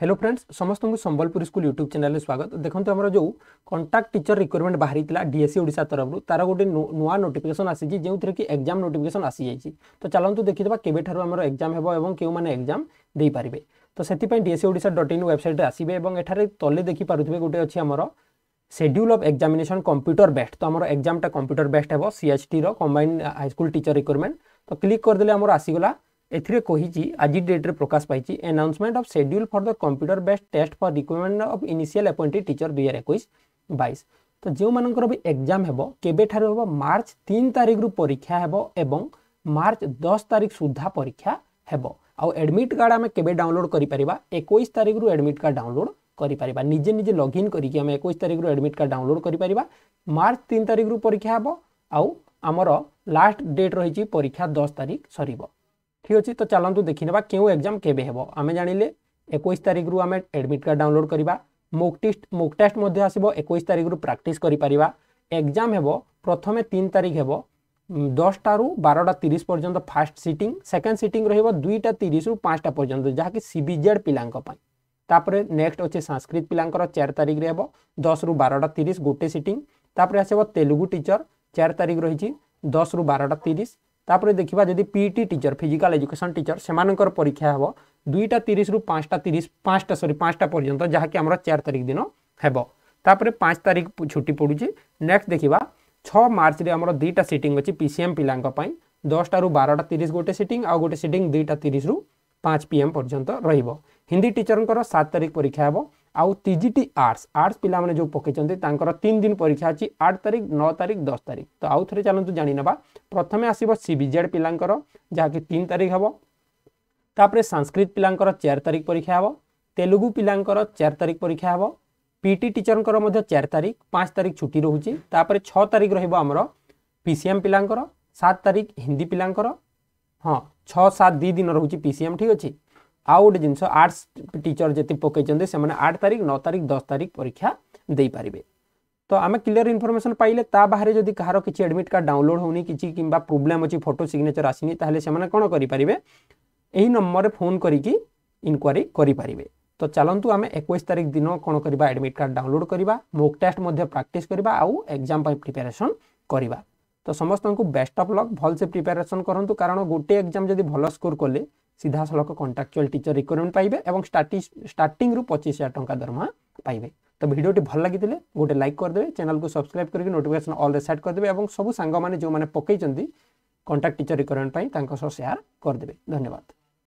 hello friends সমস্ত Sambalpur school YouTube channel স্বাগত দেখুন আমার যে কন্টাক্ট টিচর রিকোয়ারমেন্ট বাহারি ডিএসসি ওড়শা তরফর তার গোটে নূয় নোটিফিকেসন আসিছি যেউথে কি এক্সাম নোটিফিকেসন আসিযাই তো চলতু দেখিদেবা কেবেঠার আমার এক্সাম হব এবং কেউ মানে এক্সাম দিয়ে তো সেই ডিএসসি ওড়শা ডট ইন ওয়েবসাইটে আসবে এবং এখানে তলে দেখিপারে গোটে অছি আমার schedule of examination computer based তো আমার এক্সামটা কম্পুটর বেস্ট হব সিএচটির কম্বাইন্ড হাইস্কুল টিচর রিকোয়ারমেন্ট তো ক্লিক করেদেলে আমার আসিগলা ଏଥିରେ କହିଛି ଆଜି ଡେଟ୍ରେ ପ୍ରକାଶ ପାଇଛି announcement of schedule for the computer based test for recruitment of initial appointed teacher ଦୁଇ ହଜାର ଏକୋଇଶ ବାଇଶ ତ ଯେଉଁମାନଙ୍କର ବି ଏକ୍ଜାମ୍ ହେବ କେବେଠାରୁ ହେବ ମାର୍ଚ୍ଚ ତିନି ତାରିଖରୁ ପରୀକ୍ଷା ହେବ ଏବଂ ମାର୍ଚ୍ଚ ଦଶ ତାରିଖ ସୁଦ୍ଧା ପରୀକ୍ଷା ହେବ ଆଉ ଆଡ଼ମିଟ୍ କାର୍ଡ଼ ଆମେ କେବେ ଡାଉନଲୋଡ଼ କରିପାରିବା ଏକୋଇଶ ତାରିଖରୁ ଆଡ଼ମିଟ୍ କାର୍ଡ଼ ଡାଉନଲୋଡ଼ କରିପାରିବା ନିଜେ ନିଜେ ଲଗ୍ଇନ୍ କରିକି ଆମେ ଏକୋଇଶ ତାରିଖରୁ ଆଡ଼ମିଟ୍ କାର୍ଡ଼ ଡାଉନଲୋଡ଼ କରିପାରିବା ମାର୍ଚ୍ଚ ତିନି ତାରିଖରୁ ପରୀକ୍ଷା ହେବ ଆଉ ଆମର ଲାଷ୍ଟ ଡେଟ୍ ରହିଛି ପରୀକ୍ଷା ଦଶ ତାରିଖ ସରିବ ঠিক ଅଛି ତ ଚାଲନ୍ତୁ ଦେଖିନେବା କେଉଁ ଏକ୍ଜାମ୍ କେବେ ହେବ ଆମେ ଜାଣିଲେ ଏକୋଇଶ ତାରିଖରୁ ଆମେ ଆଡ଼ମିଟ୍ କାର୍ଡ଼ ଡାଉନଲୋଡ଼୍ କରିବା ମୋକ୍ ଟେଷ୍ଟ ମୋକ୍ ଟେଷ୍ଟ ମଧ୍ୟ ଆସିବ ଏକୋଇଶ ତାରିଖରୁ ପ୍ରାକ୍ଟିସ୍ କରିପାରିବା ଏକ୍ଜାମ୍ ହେବ ପ୍ରଥମେ ତିନି ତାରିଖ ହେବ ଦଶଟାରୁ ବାରଟା ତିରିଶ ପର୍ଯ୍ୟନ୍ତ ଫାଷ୍ଟ ସିଟିଂ ସେକେଣ୍ଡ ସିଟିଂ ରହିବ ଦୁଇଟା ତିରିଶରୁ ପାଞ୍ଚଟା ପର୍ଯ୍ୟନ୍ତ ଯାହାକି ସିବିଜେଡ୍ ପିଲାଙ୍କ ପାଇଁ ତାପରେ ନେକ୍ସଟ ଅଛି ସାଂସ୍କ୍ରିତ ପିଲାଙ୍କର ଚାରି ତାରିଖରେ ହେବ ଦଶରୁ ବାରଟା ତିରିଶ ଗୋଟେ ସିଟିଂ ତାପରେ ଆସିବ ତେଲୁଗୁ ଟିଚର ଚାରି ତାରିଖ ରହିଛି ଦଶରୁ ବାରଟା ତିରିଶ ତାପରେ ଦେଖିବା ଯଦି PET teacher physical education teacher ସେମାନଙ୍କର ପରୀକ୍ଷା ହେବ ଦୁଇଟା ତିରିଶରୁ ପାଞ୍ଚଟା ତିରିଶ ପାଞ୍ଚଟା ସରି ପାଞ୍ଚଟା ପର୍ଯ୍ୟନ୍ତ ଯାହାକି ଆମର ଚାରି ତାରିଖ ଦିନ ହେବ ତାପରେ ପାଞ୍ଚ ତାରିଖ ଛୁଟି ପଡ଼ୁଛି ନେକ୍ସଟ ଦେଖିବା ଛଅ ମାର୍ଚ୍ଚରେ ଆମର ଦୁଇଟା ସିଟିଂ ଅଛି ପି ସି ଏମ୍ ପିଲାଙ୍କ ପାଇଁ ଦଶଟାରୁ ବାରଟା ତିରିଶ ଗୋଟେ ସିଟିଂ ଆଉ ଗୋଟେ ସିଟିଂ ଦୁଇଟା ତିରିଶରୁ ପାଞ୍ଚ ପି ଏମ୍ ପର୍ଯ୍ୟନ୍ତ ରହିବ ହିନ୍ଦୀ ଟିଚରଙ୍କର ସାତ ତାରିଖ ପରୀକ୍ଷା ହେବ आउ टीजीटी आर्ट्स आर्ट्स पिलाने जो पकईंट तीन दिन परीक्षा अच्छी आठ तारीख नौ तारीख दस तारीख तो आउ थे चलत जाणीनवा प्रथम आसव सीबीजेड पिलांर जहाँकि तीन तारीख हम तापर संस्कृत पिलांर चार तारीख परीक्षा हे तेलुगु पिलांर चार तारीख परीक्षा हे पीटी टीचर चार तारीख पाँच तारीख छुट्टी रोचे तापर छः तारीख रमर पीसीएम पिलांर सात तारीख हिंदी पिलांर हाँ छः सात दिन रोचे पीसीएम ठीक अच्छे ଆଉ ଗୋଟେ ଜିନିଷ ଆର୍ଟ୍ସ ଟିଚର ଯେତିକି ପକାଇଛନ୍ତି ସେମାନେ ଆଠ ତାରିଖ ନଅ ତାରିଖ ଦଶ ତାରିଖ ପରୀକ୍ଷା ଦେଇପାରିବେ ତ ଆମେ କ୍ଲିୟର ଇନଫର୍ମେସନ୍ ପାଇଲେ ତା ବାହାରେ ଯଦି କାହାର କିଛି ଆଡ଼ମିଟ୍ କାର୍ଡ଼ ଡାଉନଲୋଡ଼ ହେଉନି କିଛି କିମ୍ବା ପ୍ରୋବ୍ଲେମ୍ ଅଛି ଫଟୋ ସିଗ୍ନେଚର ଆସିନି ତାହେଲେ ସେମାନେ କ'ଣ କରିପାରିବେ ଏହି ନମ୍ବରରେ ଫୋନ୍ କରିକି ଇନକ୍ୱାରି କରିପାରିବେ ତ ଚାଲନ୍ତୁ ଆମେ ଏକୋଇଶ ତାରିଖ ଦିନ କ'ଣ କରିବା ଆଡ଼ମିଟ୍ କାର୍ଡ଼ ଡାଉନଲୋଡ଼ କରିବା ମୋକ୍ ଟେଷ୍ଟ ମଧ୍ୟ ପ୍ରାକ୍ଟିସ୍ କରିବା ଆଉ ଏକ୍ଜାମ୍ ପାଇଁ ପ୍ରିପାରେସନ୍ କରିବା ତ ସମସ୍ତଙ୍କୁ ବେଷ୍ଟ ଅଫ୍ ଲକ୍ ଭଲସେ ପ୍ରିପାରେସନ୍ କରନ୍ତୁ କାରଣ ଗୋଟିଏ ଏକ୍ଜାମ୍ ଯଦି ଭଲ ସ୍କୋର କଲେ ସିଧାସଳଖ କଣ୍ଟ୍ରାକ୍ଚୁଆଲ ଟିଚର ରିକ୍ରୁଟମେଣ୍ଟ ପାଇବେ ଏବଂ ଷ୍ଟାର୍ଟିଂରୁ ପଚିଶ ହଜାର ଟଙ୍କା ଦରମା ପାଇବେ ତ ଭିଡ଼ିଓଟି ଭଲ ଲାଗିଥିଲେ ଗୋଟେ ଲାଇକ୍ କରିଦେବେ ଚ୍ୟାନେଲକୁ ସବସ୍କ୍ରାଇବ୍ କରିକି ନୋଟିଫିକେସନ୍ ଅଲ୍ରେ ସେଟ୍ କରିଦେବେ ଏବଂ ସବୁ ସାଙ୍ଗମାନେ ଯେଉଁମାନେ ପକାଇଛନ୍ତି କଣ୍ଟ୍ରାକ୍ଟ ଟିଚର ରିକ୍ରୁଟମେଣ୍ଟ ପାଇଁ ତାଙ୍କ ସହ ସେୟାର କରିଦେବେ ଧନ୍ୟବାଦ